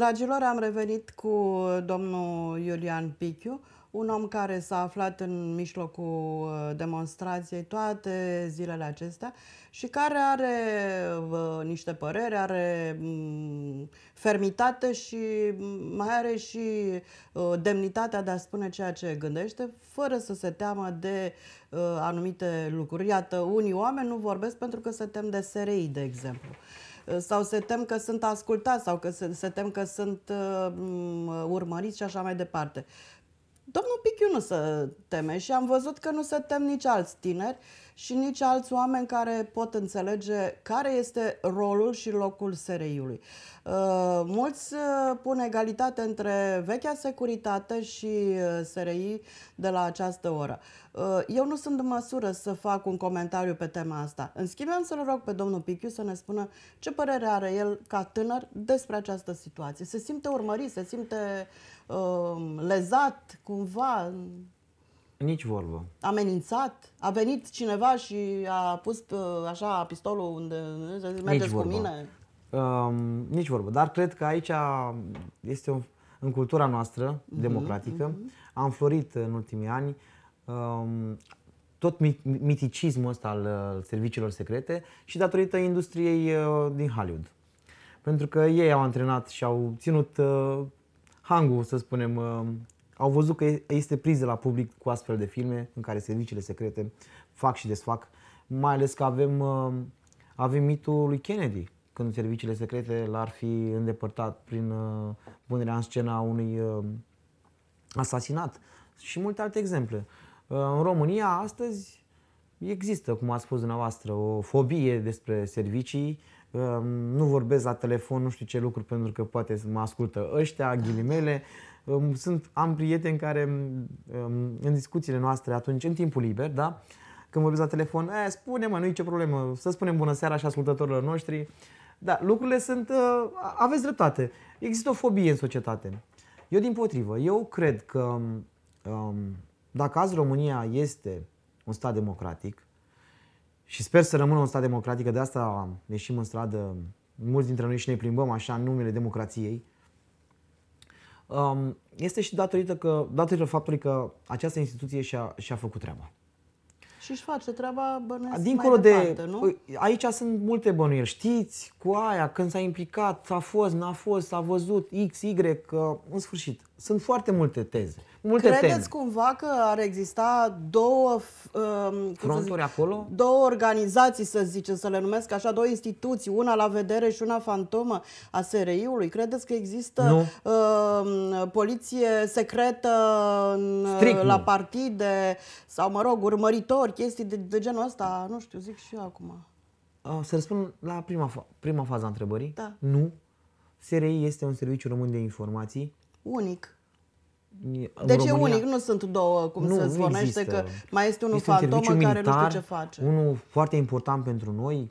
Dragilor, am revenit cu domnul Iulian Pichiu, un om care s-a aflat în mijlocul uh, demonstrației toate zilele acestea și care are uh, niște păreri, are mm, fermitate și mm, mai are și uh, demnitatea de a spune ceea ce gândește, fără să se teamă de anumite lucruri. Iată, unii oameni nu vorbesc pentru că se tem de SRI, de exemplu. Eh, sau se tem că sunt ascultați sau că se, se tem că sunt uh, urmăriți și așa mai departe. Domnul Pichiu nu se teme și am văzut că nu se tem nici alți tineri. Uh, și nici alți oameni care pot înțelege care este rolul și locul SRI-ului. Uh, mulți uh, pun egalitate între vechea securitate și uh, SRI de la această oră. Eu nu sunt în măsură să fac un comentariu pe tema asta. În schimb, am să-l rog pe domnul Pichiu să ne spună ce părere are el ca tânăr despre această situație. Se simte urmărit, se simte uh, lezat cumva? Nici vorbă. Amenințat? A venit cineva și a pus uh, așa pistolul unde mergeți nici cu vorbă. mine? Um, nici vorbă. Dar cred că aici este un, în cultura noastră mhm, democratică. uh-huh. Am florit în ultimii ani um, tot miticismul ăsta al serviciilor secrete și datorită industriei uh, din Hollywood. Pentru că ei au antrenat și au ținut uh, hangul, să spunem, uh, au văzut că este priză la public cu astfel de filme în care serviciile secrete fac și desfac, mai ales că avem, uh, avem mitul lui Kennedy, când serviciile secrete l-ar fi îndepărtat prin uh, punerea în scena unui uh, asasinat și multe alte exemple. În România astăzi există, cum a spus dumneavoastră, o fobie despre servicii, Ehm, nu vorbesc la telefon, nu știu ce lucruri, pentru că poate mă ascultă ăștia, ghilimele. Ehm, sunt, am prieteni care ehm, în discuțiile noastre atunci, în timpul liber, da? când vorbesc la telefon, e, eh, spune mă, nu e ce problemă, să spunem bună seara și ascultătorilor noștri. Da, lucrurile sunt, aveți dreptate. Există o fobie în societate. Eu din potrivă, eu cred că dacă azi România este un stat democratic, și sper să rămână un stat democratic, de asta ieșim în stradă, mulți dintre noi și ne plimbăm așa în numele democrației. Um, este și datorită, că, datorită faptului că această instituție și-a, și-a făcut treaba. Și își face treaba bănuiesc Dincolo mai departe, de, nu? Aici sunt multe bănuieli. Știți cu aia, când s-a implicat, a fost, n-a fost, a văzut, X, Y, în sfârșit. Sunt foarte multe teze multe Credeți teme. cumva că ar exista două uh, fronturi zic, acolo? Două organizații, să zicem, să le numesc așa, două instituții, una la vedere și una fantomă a SRI-ului? Credeți că există nu. uh, poliție secretă în, Strict, la nu. partide sau, mă rog, urmăritori, chestii de, de genul ăsta? Nu știu, zic și eu acum. Uh, să răspund la prima, fa- prima fază a întrebării. Da. Nu. SRI este un serviciu român de informații. Unic deci România, e unic, nu sunt două, cum nu, se zvonește, că mai este unul fantomă militar, care nu știu ce face. Unul foarte important pentru noi,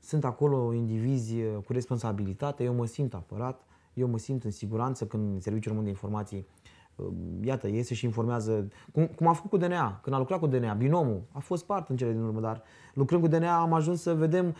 sunt acolo indivizi uh, cu responsabilitate, eu mă simt apărat, eu mă simt în siguranță când Serviciul Român de Informații uh, iată, iese și informează, cum, cum a făcut cu DNA, când a lucrat cu DNA, binomul, a fost parte în cele din urmă, dar lucrând cu DNA am ajuns să vedem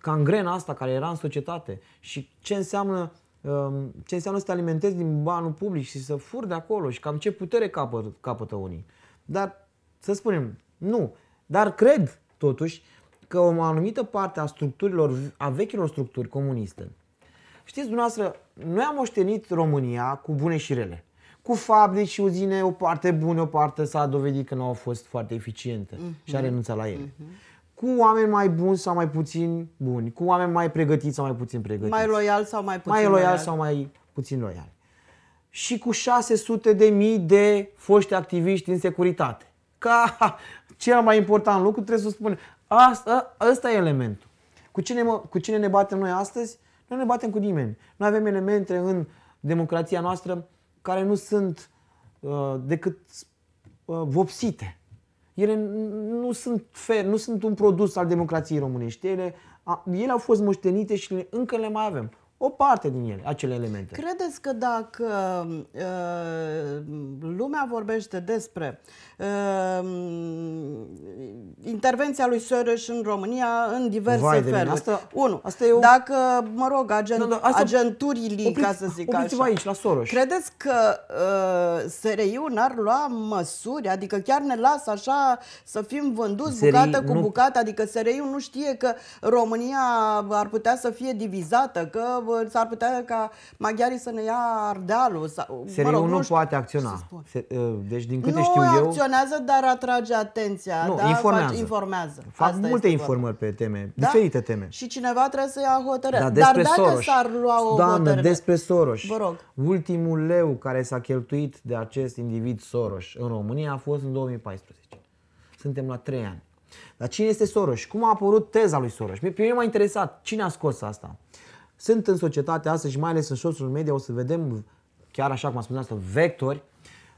cangrena asta care era în societate și ce înseamnă Ehm, ce înseamnă să te alimentezi din banul public și să furi de acolo și cam ce putere capă, capătă unii. Dar, să spunem, nu. Dar cred, totuși, că o anumită parte a structurilor, a vechilor structuri comuniste. Știți, dumneavoastră, noi am oștenit România cu bune și rele. Cu fabrici și uzine, o parte bună, o parte s-a dovedit că nu au fost foarte eficiente uh-huh. și a mhm. renunțat la ele. Uh-huh cu oameni mai buni sau mai puțin buni, cu oameni mai pregătiți sau mai puțin pregătiți. Mai loial sau mai puțin Mai loial, loial. sau mai puțin loial. Și cu 600 de mii de foști activiști în securitate. Ca cel mai important lucru trebuie să spun, asta, ă, asta e elementul. Cu cine, mă, cu cine ne batem noi astăzi? Noi ne batem cu nimeni. Noi avem elemente în democrația noastră care nu sunt uh, decât uh, vopsite ele nu sunt fer, nu sunt un produs al democrației românești. Ele, ele au fost moștenite și încă le mai avem o parte din ele, acele elemente. Credeți că dacă uh, lumea vorbește despre uh, intervenția lui Soros în România în diverse Vai feluri. Asta, Unu, asta e o... Dacă, mă rog, agent, da, da, asta... agenturile, opriți, ca să zic așa. aici, la Soros. Credeți că uh, SRI-ul n-ar lua măsuri? Adică chiar ne lasă așa să fim vânduți SRI, bucată cu nu... bucată? Adică SRI-ul nu știe că România ar putea să fie divizată, că s-ar putea ca maghiarii să ne ia Ardealul. Sau, sri mă rog, nu, știu, poate acționa. Se, ă, deci, din câte nu știu eu... Nu acționează, dar atrage atenția. Nu, da? informează. Fac, informează. Fac Asta multe informări vorba. pe teme, da? diferite teme. Și cineva trebuie să ia hotărâre. Da, dar dacă Soros. s-ar lua o Doamne, hotărâre... despre Soros. Vă rog. Ultimul leu care s-a cheltuit de acest individ Soros în România a fost în 2014. Suntem la 3 ani. Dar cine este Soros? Cum a apărut teza lui Soros? Pe mine m-a interesat cine a scos asta. Sunt în societatea asta și mai ales în social media o să vedem, chiar așa cum a spus asta, vectori.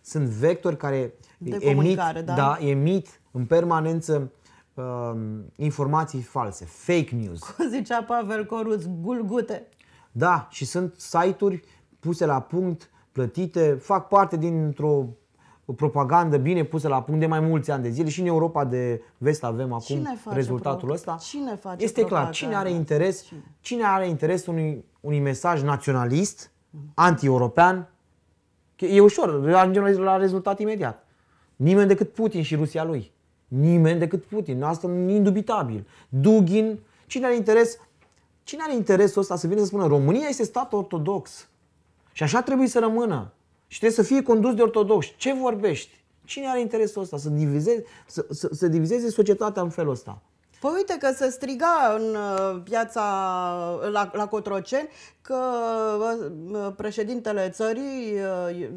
Sunt vectori care emit, da? Da, emit în permanență um, informații false, fake news. Cum zicea Pavel Coruț, gulgute. Da, și sunt site-uri puse la punct, plătite, fac parte dintr-o o propagandă bine pusă la punct de mai mulți ani de zile și în Europa de vest avem acum cine rezultatul pro- ăsta. Cine face este propaganda? clar, cine are interes, cine, cine are interes unui, unui mesaj naționalist, anti-european, e ușor, ajungem la rezultat imediat. Nimeni decât Putin și Rusia lui. Nimeni decât Putin, asta e indubitabil. Dugin, cine are interes, cine are interesul ăsta să vină să spună România este stat ortodox. Și așa trebuie să rămână. Și trebuie să fie condus de ortodoxi. Ce vorbești? Cine are interesul ăsta? Să divizeze, să, să, să divizeze societatea în felul ăsta. Păi uite că se striga în uh, piața la, la Cotroceni că uh, uh, președintele țării,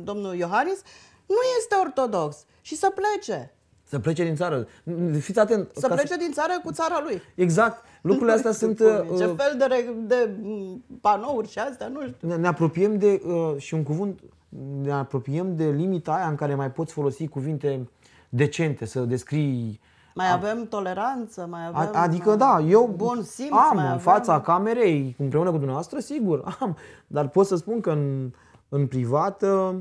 domnul Iohannis, nu este ortodox și să plece. Să plece din țară. Fiți atent. Să plece să... din țară cu țara lui. Exact. Lucrurile astea sunt... Ce fel de, de mm, panouri și astea, nu știu. Ne, ne apropiem de uh, și un cuvânt ne apropiem de limita aia în care mai poți folosi cuvinte decente, să descrii mai avem toleranță, mai avem Adică uh, da, eu bun simț, am mai în fața avem... camerei, împreună cu dumneavoastră, sigur, am. Dar pot să spun că în, în privat uh,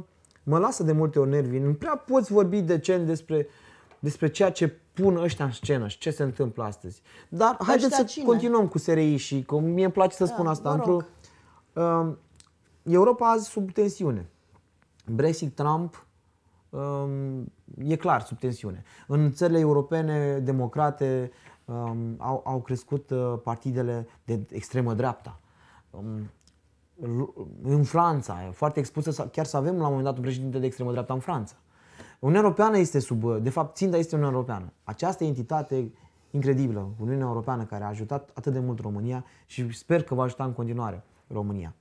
mă lasă de multe ori nervi. Nu prea poți vorbi decent despre, despre ceea ce pun ăștia în scenă și ce se întâmplă astăzi. Dar ăștia haideți să cine? continuăm cu SRI și că mie îmi place să da, spun asta. într uh, Europa azi sub tensiune. Brexit-Trump um, e clar sub tensiune. În țările europene democrate um, au, au crescut uh, partidele de extremă dreapta. Um, în Franța, e foarte expusă, chiar să avem la un moment dat un președinte de extremă dreapta în Franța. Uniunea Europeană este sub, uh, de fapt, ținta este Uniunea Europeană. Această entitate incredibilă, Uniunea Europeană, care a ajutat atât de mult România și sper că va ajuta în continuare România.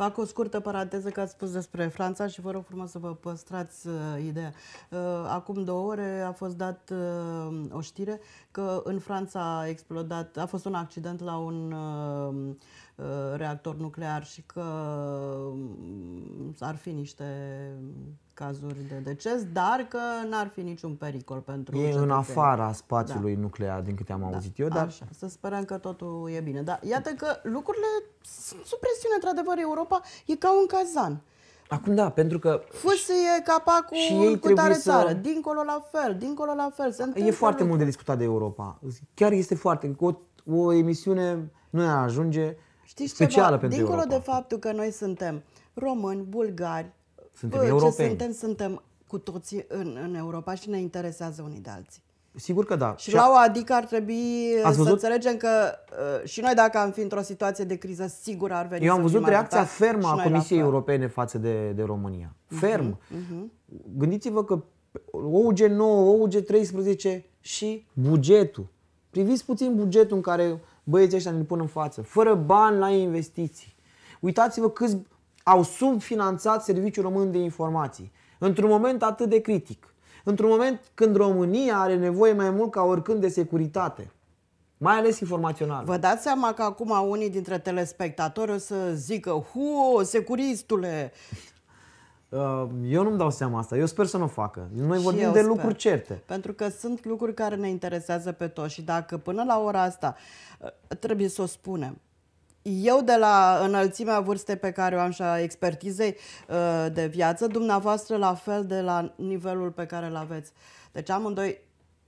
Fac o scurtă paranteză că ați spus despre Franța și vă rog frumos să vă păstrați uh, ideea. Uh, acum două ore a fost dat uh, o știre că în Franța a explodat, a fost un accident la un uh, uh reactor nuclear și că uh, ar fi niște cazuri de deces, dar că n-ar fi niciun pericol pentru E în afara da. spațiului da. nuclear, din câte am da. auzit eu, dar... Așa, să sperăm că totul e bine. Dar iată că lucrurile sunt sub presiune, într-adevăr, Europa e ca un cazan. Acum da, pentru că... Fâșie capacul și ei cu tare să... țară, dincolo la fel, dincolo la fel. Se e foarte lucru. mult de discutat de Europa. Chiar este foarte... O, o emisiune nu ajunge Știți specială ceva? pentru dincolo Europa. de faptul că noi suntem români, bulgari, suntem Bă, europeni. Ce suntem, suntem cu toții în, în Europa și ne interesează unii de alții. Sigur că da. Și, la o adică ar trebui să înțelegem că uh, și noi dacă am fi într-o situație de criză, sigur ar veni Eu am văzut reacția fermă a Comisiei Europene față de, de România. Mhm, Ferm. Uh-huh, uh-huh. Gândiți-vă că OUG 9, OUG 13 și bugetul. Priviți puțin bugetul în care băieții ăștia ne pun în față. Fără bani la investiții. Uitați-vă câți au subfinanțat Serviciul Român de Informații. Într-un moment atât de critic, într-un moment când România are nevoie mai mult ca oricând de securitate, mai ales informațional. Vă dați seama că acum unii dintre telespectatori o să zică, hu, securistule, uh, eu nu-mi dau seama asta. Eu sper să nu o facă. Noi și vorbim de sper. lucruri certe. Pentru că sunt lucruri care ne interesează pe toți și dacă până la ora asta uh, trebuie să o spunem eu de la înălțimea vârstei pe care o am și a expertizei uh, de viață, dumneavoastră la fel de la nivelul pe care îl aveți. Deci amândoi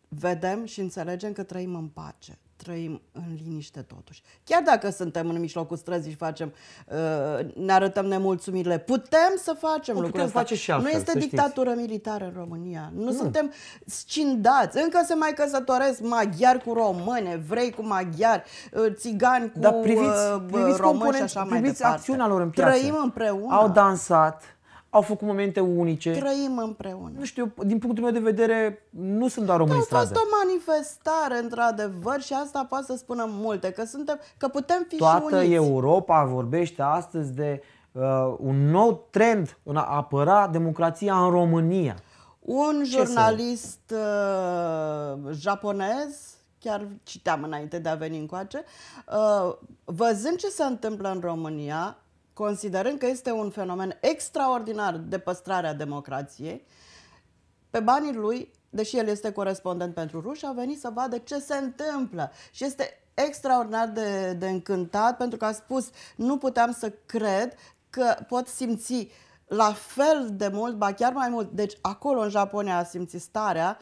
vedem și înțelegem că trăim în pace trăim în liniște totuși. Chiar dacă suntem în mijlocul străzii și facem, uh, ne arătăm nemulțumirile, putem să facem nu lucrul putem Face și altfel, nu este dictatură știți. militară în România. Nu, nu suntem scindați. Încă se mai căsătoresc maghiari cu români, evrei cu maghiari, uh, țigani cu Dar priviți, uh, priviți români și așa priviți mai departe. acțiunea lor în piață. Trăim împreună. Au dansat, au făcut momente unice. Trăim împreună. Nu știu, din punctul meu de vedere, nu sunt doar români da, stradă. A fost o manifestare, într-adevăr, și asta poate să spună multe, că, suntem, că putem fi Toată și uniți. Europa vorbește astăzi de uh, un nou trend în a apăra democrația în România. Un Ce jurnalist să... uh, japonez chiar citeam înainte de a veni încoace, uh, văzând ce se întâmplă în România, considerând că este un fenomen extraordinar de păstrare a democrației, pe banii lui, deși el este corespondent pentru ruși, a venit să vadă ce se întâmplă și este extraordinar de, de încântat pentru că a spus nu puteam să cred că pot simți la fel de mult, ba chiar mai mult. Deci acolo în Japonia a simțit starea,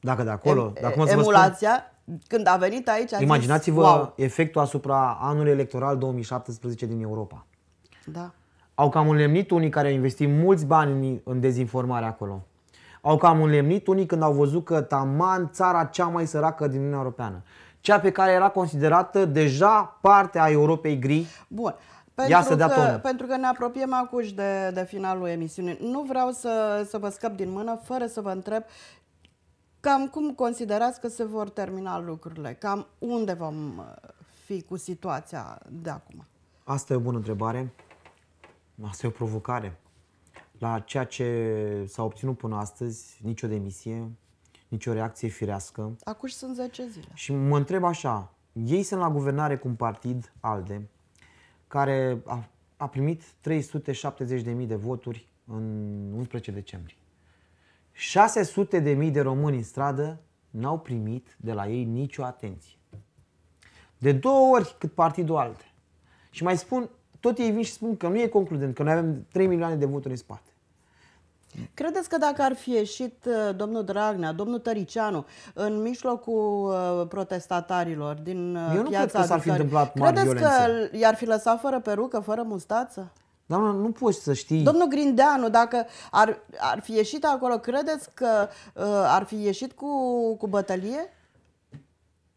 dacă de acolo, em, dacă mă emulația, spun, când a venit aici, a Imaginați-vă zis, wow. efectul asupra anului electoral 2017 din Europa. Da. Au cam înlemnit unii care au investit mulți bani în dezinformare acolo. Au cam înlemnit unii când au văzut că Taman, țara cea mai săracă din Uniunea Europeană, cea pe care era considerată deja parte a Europei gri. Bun. Pentru, Ia să dea că, pentru că ne apropiem acuși de, de finalul emisiunii. Nu vreau să, să vă scăp din mână fără să vă întreb cam cum considerați că se vor termina lucrurile? Cam unde vom uh, fi cu situația de acum? Asta e o bună întrebare. Asta e o provocare. La ceea ce s-a obținut până astăzi, nicio demisie, nicio reacție firească. Acum sunt 10 zile. Și mă întreb așa, ei sunt la guvernare cu un partid, ALDE, care a, a primit 370.000 de voturi în 11 decembrie. 600.000 de români în stradă n-au primit de la ei nicio atenție. De două ori cât partidul ALDE. Și mai spun tot ei vin și spun că nu e concludent, că noi avem 3 milioane de voturi în spate. Credeți că dacă ar fi ieșit uh, domnul Dragnea, domnul Tăricianu, în mijlocul uh, protestatarilor din uh, Eu nu piața cred că s-ar fi întâmplat mari Credeți violențe. că i-ar fi lăsat fără perucă, fără mustață? Doamna, nu poți să știi. Domnul Grindeanu, dacă ar, ar fi ieșit acolo, credeți că uh, ar fi ieșit cu, cu bătălie?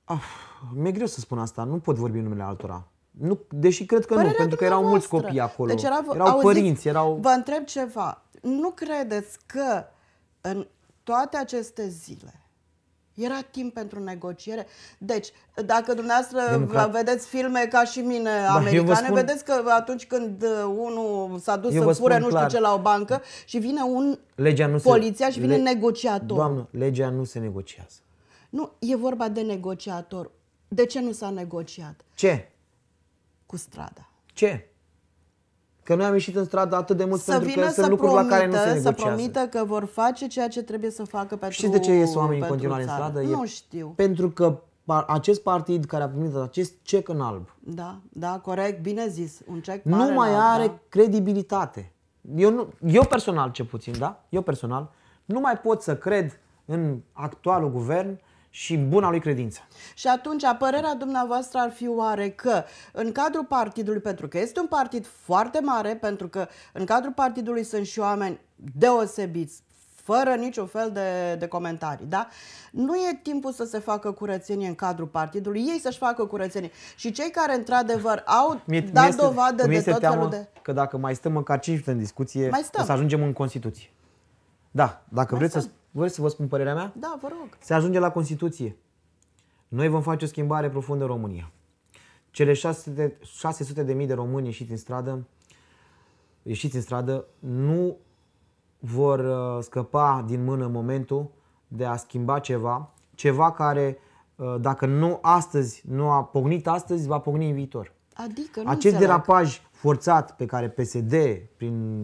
Ah, mi-e greu să spun asta. Nu pot vorbi în numele altora. Nu, deși cred că Părerea nu, pentru că erau mulți copii acolo. Deci erau, erau auzi, părinți, erau... Vă întreb ceva. Nu credeți că în toate aceste zile era timp pentru negociere. Deci, dacă dumneavoastră Democrat... vedeți filme ca și mine da, americane, spun... vedeți că atunci când uh, unul s-a dus eu să fure nu știu ce la o bancă și vine un legea nu poliția se... și vine Le... negociator. Doamnă, legea nu se negociază. Nu, e vorba de negociator. De ce nu s-a negociat? Ce? cu strada. Ce? Că noi am ieșit în stradă atât de mult să pentru că sunt lucruri promită, la care nu se Să promită că vor face ceea ce trebuie să facă pentru Știți de ce ies oamenii în continuare țară? în stradă? Nu e știu. Pentru că acest partid care a primit acest cec în alb. Da, da, corect, bine zis. Un cec nu mai alb, are da. credibilitate. Eu, nu, eu personal, ce puțin, da? Eu personal, nu mai pot să cred în actualul guvern și buna lui credință. Și atunci, părerea dumneavoastră ar fi oare că în cadrul partidului, pentru că este un partid foarte mare, pentru că în cadrul partidului sunt și oameni deosebiți, fără niciun fel de, de comentarii. Da? Nu e timpul să se facă curățenie în cadrul partidului, ei să-și facă curățenie. Și cei care, într-adevăr, au mie, dat mi dovadă de tot felul de. Că dacă mai stăm măcar 5 minute în discuție, mai stăm. o să ajungem în Constituție. Da, dacă mai vreți stăm. să Vreți să vă spun părerea mea? Da, vă rog. Se ajunge la Constituție. Noi vom face o schimbare profundă în România. Cele 600, 600 de mii de români ieșiți în stradă, ieșiți în stradă nu vor uh, scăpa din mână momentul de a schimba ceva, ceva care, uh, dacă nu astăzi, nu a pognit astăzi, va pogni în viitor. Adică nu Acest înțeleg. derapaj forțat pe care PSD, prin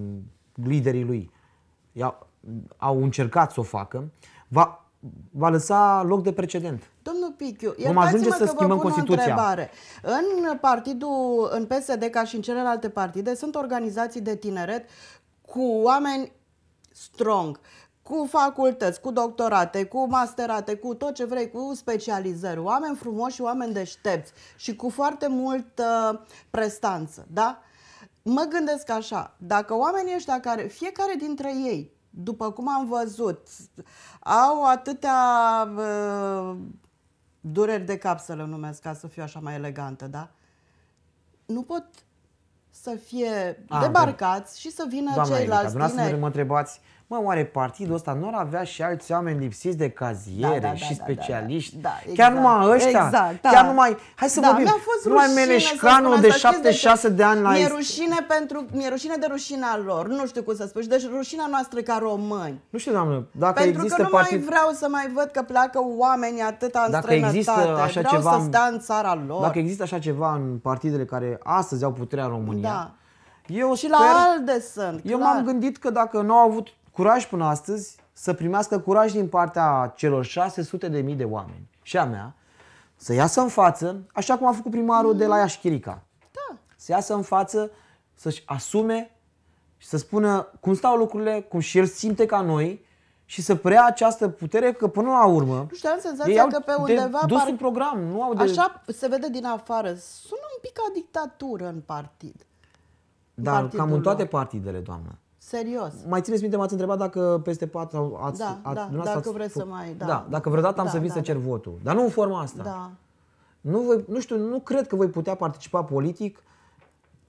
liderii lui, au încercat să o facă, va, va lăsa loc de precedent. Domnul Pichiu, Vom ajunge să schimbăm Constituția. Întrebare. În partidul, în PSD, ca și în celelalte partide, sunt organizații de tineret cu oameni strong, cu facultăți, cu doctorate, cu masterate, cu tot ce vrei, cu specializări, oameni frumoși și oameni deștepți și cu foarte multă uh, prestanță, da? Mă gândesc așa, dacă oamenii ăștia care, fiecare dintre ei după cum am văzut, au atâtea uh, dureri de cap, să le numesc, ca să fiu așa mai elegantă, da? Nu pot să fie A, ah, debarcați de... și să vină Doamna ceilalți Elica, tineri. Doamna mă întrebați mă, oare partidul ăsta nu ar avea și alți oameni lipsiți de caziere da, da, da, și specialiști? Da, da, da. da exact, chiar numai ăștia? Exact, da. Chiar numai, hai să da, vorbim, fost numai rușine, Meleșcanul de 76 de, de ani la mi-e rușine, pentru, mi-e rușine de rușina lor, nu știu cum să spui, deci rușina noastră ca români. Nu știu, doamnă, dacă pentru există că nu partid... mai vreau să mai văd că pleacă oamenii atâta în dacă străinătate, există așa vreau ceva, să stea în țara lor. Dacă există așa ceva în partidele care astăzi au puterea România, da. Eu și sper, la ALDE sunt. Eu clar. m-am gândit că dacă nu au avut curaj până astăzi să primească curaj din partea celor 600 de mii de oameni și a mea să iasă în față, așa cum a făcut primarul de la Iași Chirica. Da. Să iasă în față, să-și asume și să spună cum stau lucrurile, cum și el simte ca noi și să preia această putere că până la urmă Nu știu, am senzația că pe undeva de dus par... un program, nu au de... Așa se vede din afară, sună un pic ca dictatură în partid. Dar cam în toate partidele, doamnă. Serios. Mai țineți minte, m-ați întrebat dacă peste patru Da, ați, da, ați, da, dacă ați, vreți să mai... Da, da dacă vreodată am da, să vin da, să da. cer da. votul. Dar nu în forma asta. Da. Nu, voi, nu știu, nu cred că voi putea participa politic,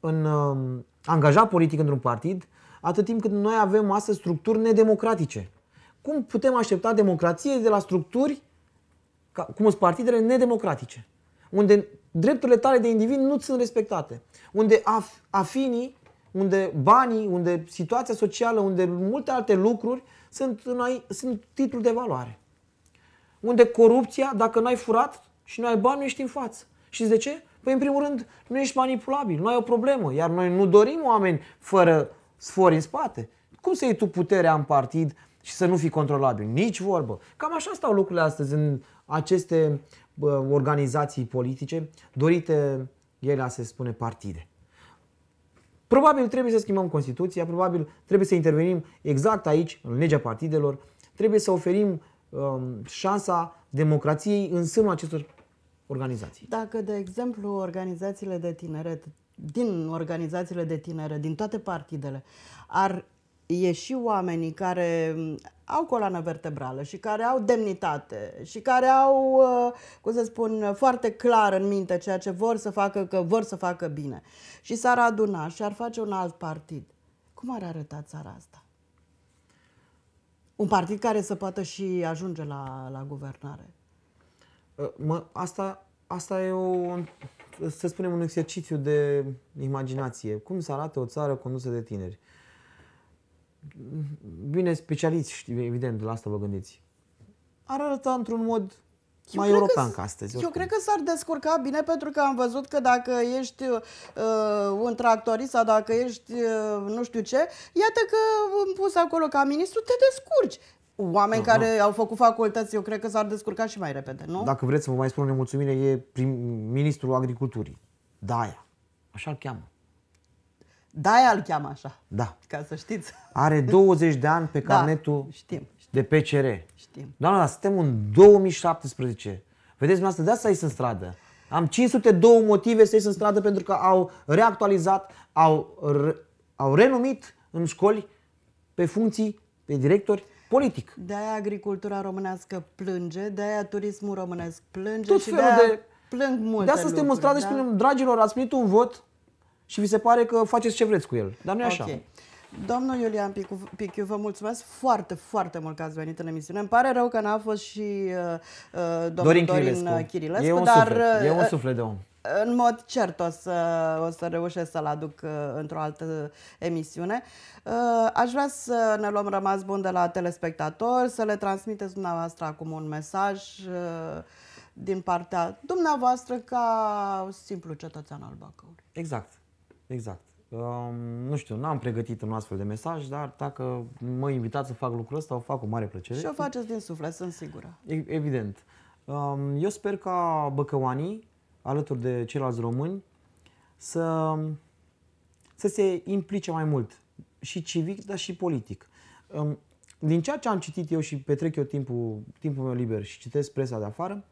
în, uh, angaja politic într-un partid, atât timp cât noi avem astăzi structuri nedemocratice. Cum putem aștepta democrație de la structuri, ca, cum sunt partidele nedemocratice, unde drepturile tale de individ nu sunt respectate, unde af, afinii unde banii, unde situația socială, unde multe alte lucruri sunt, ai, sunt titluri de valoare. Unde corupția, dacă n-ai furat și nu ai bani, nu ești în față. Și de ce? Păi, în primul rând, nu ești manipulabil, nu ai o problemă, iar noi nu dorim oameni fără sfori în spate. Cum să iei tu puterea în partid și să nu fii controlabil? Nici vorbă. Cam așa stau lucrurile astăzi în aceste organizații politice, dorite, ele a se spune, partide. Probabil trebuie să schimbăm Constituția, probabil trebuie să intervenim exact aici, în legea partidelor, trebuie să oferim um, șansa democrației în sânul acestor organizații. Dacă, de exemplu, organizațiile de tineret, din organizațiile de tineret, din toate partidele, ar e și oamenii care mm, au coloană vertebrală și care au demnitate și care au, uh, cum să spun, foarte clar în minte ceea ce vor să facă, că vor să facă bine. Și s-ar aduna și ar face un alt partid. Cum ar arăta țara asta? Un partid care să poată și ajunge la, la guvernare. Uh, mă, asta, asta e o, să spunem, un exercițiu de imaginație. Cum să arate o țară condusă de tineri? bine specialiți, știi, evident, la asta vă gândiți, ar arăta într-un mod eu mai european ca astăzi. Oricum. Eu cred că s-ar descurca bine pentru că am văzut că dacă ești uh, un tractorist sau dacă ești uh, nu știu ce, iată că îmi pus acolo ca ministru, te descurci. Oameni da, care care da. au făcut facultăți, eu cred că s-ar descurca și mai repede, nu? Dacă vreți să vă mai spun o nemulțumire, e prim-ministrul agriculturii. Daia. Așa-l cheamă. Da, îl cheamă așa. Da. Ca să știți. Are 20 de ani pe da, carnetul știm, știm. de PCR. Știm. Doamna, dar suntem în 2017. Vedeți, dumneavoastră, de asta ies în stradă. Am 502 motive să ies în stradă pentru că au reactualizat, au, au renumit în școli pe funcții, pe directori politic. De-aia agricultura românească plânge, de-aia turismul românesc plânge Tot și felul de, de plâng multe De asta suntem în stradă da? și spunem, dragilor, ați primit un vot, și vi se pare că faceți ce vreți cu el. Dar nu e okay. așa. Domnul Iulian Picu, Picu, vă mulțumesc foarte, foarte mult că ați venit în emisiune. Îmi pare rău că n-a fost și uh, uh domnul Dorin, Dorin Chirilescu, uh, Chirilescu e un dar... Suflet. E un uh, suflet de om în mod cert o să, o să reușesc să-l aduc într-o altă emisiune. Aș vrea să ne luăm rămas bun de la telespectatori, să le transmiteți dumneavoastră acum un mesaj din partea dumneavoastră ca simplu cetățean al Bacăului. Exact. Exact. Um, nu știu, n-am pregătit un astfel de mesaj, dar dacă mă invitați să fac lucrul ăsta, o fac cu mare plăcere. Și o faceți din suflet, sunt sigură. E- evident. Um, eu sper ca băcăoanii, alături de ceilalți români, să, să se implice mai mult, și civic, dar și politic. Um, din ceea ce am citit eu și petrec eu timpul, timpul meu liber și citesc presa de afară,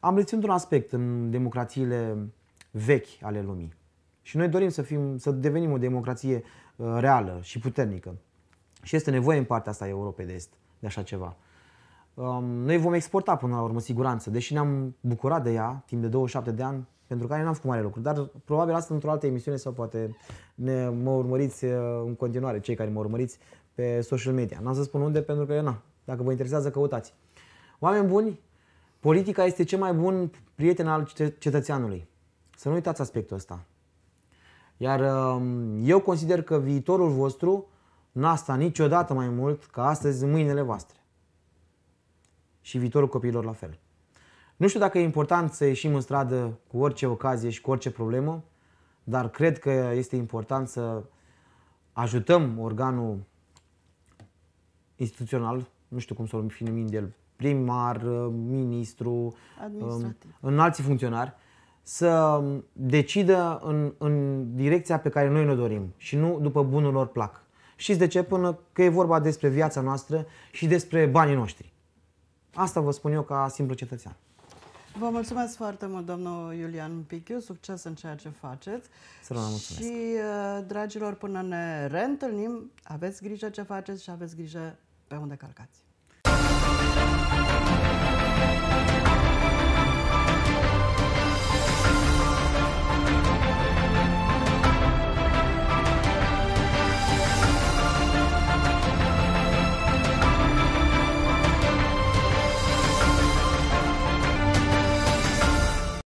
am reținut un aspect în democrațiile vechi ale lumii și noi dorim să, fim, să devenim o democrație uh, reală și puternică. Și este nevoie în partea asta a Europei de Est de așa ceva. Um, noi vom exporta până la urmă siguranță, deși ne-am bucurat de ea timp de 27 de ani, pentru care n-am făcut mare lucru. Dar probabil asta într-o altă emisiune sau poate ne, mă urmăriți uh, în continuare, cei care mă urmăriți pe social media. N-am să spun unde pentru că eu na. Dacă vă interesează, căutați. Oameni buni, politica este cel mai bun prieten al cetățeanului. Să nu uitați aspectul ăsta. Iar um, eu consider că viitorul vostru nu a stat niciodată mai mult ca astăzi mâinile voastre. Și viitorul copiilor la fel. Nu știu dacă e important să ieșim în stradă cu orice ocazie și cu orice problemă, dar cred că este important să ajutăm organul instituțional, nu știu cum să-l numim de el, primar, uh, ministru, um, în alții funcționari, să decidă în, în direcția pe care noi ne dorim și nu după bunul lor plac. Știți de ce? Până că e vorba despre viața noastră și despre banii noștri. Asta vă spun eu ca simplu cetățean. Vă mulțumesc foarte mult, domnul Iulian Pichiu, succes în ceea ce faceți. Să mulțumesc. Și, uh, dragilor, până ne reîntâlnim, aveți grijă ce faceți și aveți grijă pe unde călcați.